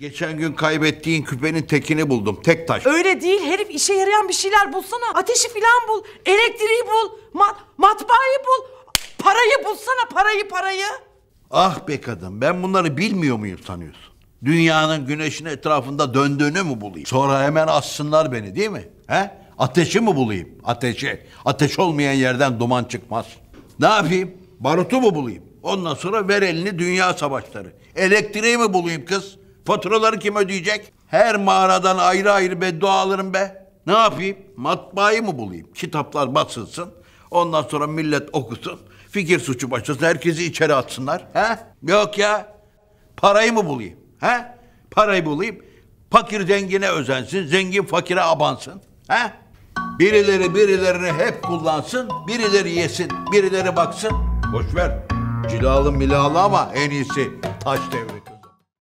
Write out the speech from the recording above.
Geçen gün kaybettiğin küpenin tekini buldum. Tek taş. Öyle değil herif işe yarayan bir şeyler bulsana. Ateşi filan bul, elektriği bul, mat matbaayı bul. Parayı bulsana parayı parayı. Ah be kadın ben bunları bilmiyor muyum sanıyorsun? Dünyanın güneşin etrafında döndüğünü mü bulayım? Sonra hemen assınlar beni değil mi? He? Ateşi mi bulayım? Ateşi. Ateş olmayan yerden duman çıkmaz. Ne yapayım? Barutu mu bulayım? Ondan sonra ver elini dünya savaşları. Elektriği mi bulayım kız? Faturaları kim ödeyecek? Her mağaradan ayrı ayrı beddua alırım be. Ne yapayım? Matbaayı mı bulayım? Kitaplar basılsın. Ondan sonra millet okusun. Fikir suçu başlasın. Herkesi içeri atsınlar. He? Yok ya. Parayı mı bulayım? He? Parayı bulayım. Fakir zengine özensin. Zengin fakire abansın. He? Birileri birilerini hep kullansın. Birileri yesin. Birileri baksın. Boş ver. Cilalı milalı ama en iyisi taş devri.